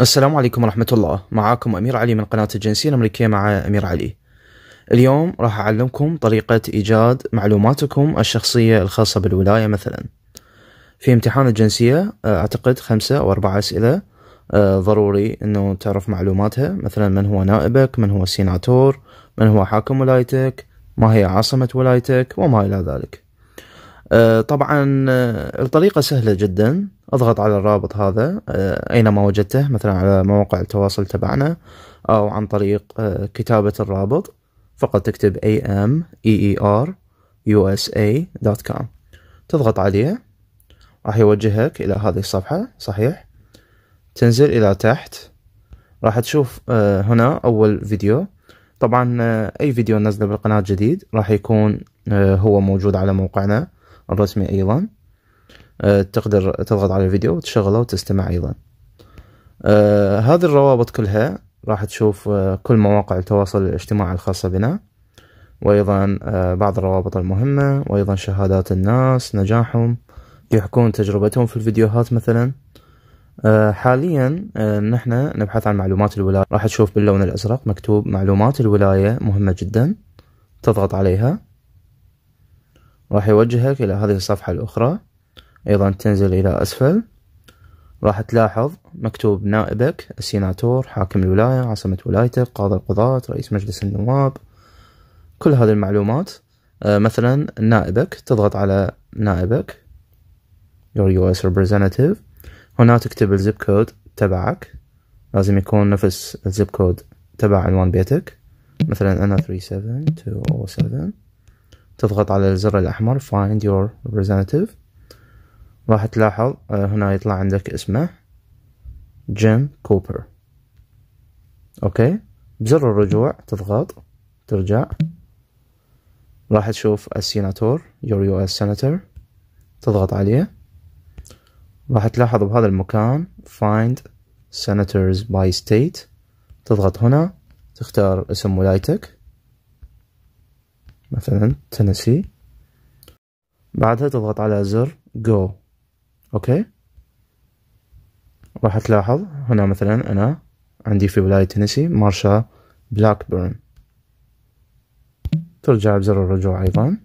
السلام عليكم ورحمة الله معاكم أمير علي من قناة الجنسية الأمريكية مع أمير علي اليوم راح أعلمكم طريقة إيجاد معلوماتكم الشخصية الخاصة بالولاية مثلا في امتحان الجنسية آه، أعتقد خمسة أو أربعة أسئلة آه، ضروري أنه تعرف معلوماتها مثلا من هو نائبك من هو السيناتور من هو حاكم ولايتك ما هي عاصمة ولايتك وما إلى ذلك آه، طبعا آه، الطريقة سهلة جدا اضغط على الرابط هذا آه، اينما وجدته مثلا على مواقع التواصل تبعنا او عن طريق كتابة الرابط فقط تكتب ameerusa.com تضغط عليه راح يوجهك الى هذه الصفحة صحيح تنزل الى تحت راح تشوف هنا اول فيديو طبعا اي فيديو نزله بالقناة جديد راح يكون هو موجود على موقعنا الرسمي أيضا أه، تقدر تضغط على الفيديو وتشغله وتستمع أيضا أه، هذه الروابط كلها راح تشوف أه، كل مواقع التواصل الاجتماعي الخاصة بنا وأيضا بعض الروابط المهمة وأيضا شهادات الناس نجاحهم يحكون تجربتهم في الفيديوهات مثلا حاليا نحن نبحث عن معلومات الولاية راح تشوف باللون الأزرق مكتوب معلومات الولاية مهمة جدا تضغط عليها راح يوجهك الى هذه الصفحة الاخرى ايضا تنزل الى اسفل راح تلاحظ مكتوب نائبك السيناتور حاكم الولاية عاصمة ولايتك قاضي القضاة رئيس مجلس النواب كل هذه المعلومات آه، مثلا نائبك تضغط على نائبك your US representative هنا تكتب الزب كود تبعك لازم يكون نفس الزب كود تبع عنوان بيتك مثلا أنا 37207 تضغط على الزر الأحمر Find Your Representative راح تلاحظ آه، هنا يطلع عندك اسمه جيم كوبر أوكي بزر الرجوع تضغط ترجع راح تشوف السيناتور يور يو اس تضغط عليه راح تلاحظ بهذا المكان find senators by state تضغط هنا تختار اسم ولايتك مثلا تنسي بعدها تضغط على زر جو اوكي راح تلاحظ هنا مثلا انا عندي في ولاية تنسي مارشا بلاك بيرن ترجع بزر الرجوع ايضا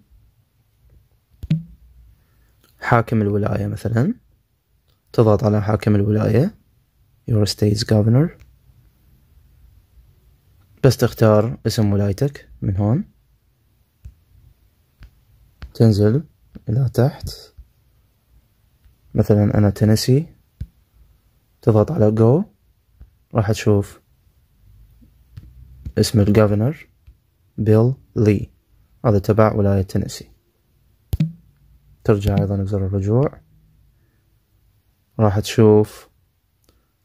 حاكم الولاية مثلا تضغط على حاكم الولاية your state's governor بس تختار اسم ولايتك من هون تنزل إلى تحت مثلا أنا تنسي تضغط على جو راح تشوف اسم الجوفنر بيل لي هذا تبع ولاية تنسي ترجع أيضا بزر الرجوع راح تشوف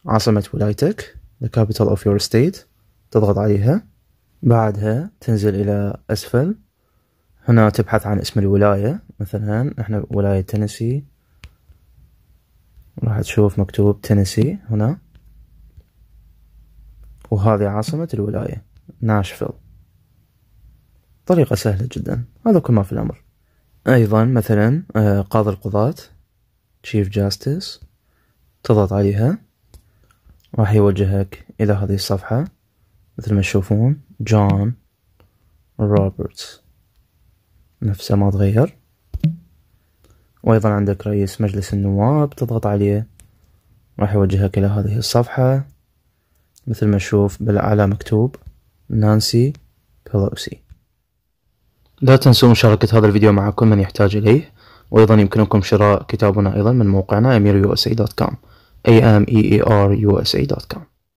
عاصمة ولايتك the capital of your state تضغط عليها بعدها تنزل إلى أسفل هنا تبحث عن اسم الولاية مثلا احنا ولاية تنسي راح تشوف مكتوب تنسي هنا وهذه عاصمة الولاية ناشفيل طريقة سهلة جدا هذا كل ما في الأمر أيضا مثلا آه، قاضي القضاة Chief Justice تضغط عليها راح يوجهك إلى هذه الصفحة مثل ما تشوفون جون روبرتس نفسه ما تغير وأيضا عندك رئيس مجلس النواب تضغط عليه راح يوجهك إلى هذه الصفحة مثل ما تشوف بالأعلى مكتوب نانسي بيلوسي لا تنسوا مشاركة هذا الفيديو مع كل من يحتاج إليه وأيضا يمكنكم شراء كتابنا أيضا من موقعنا amirusa.com a m e e r u s a.com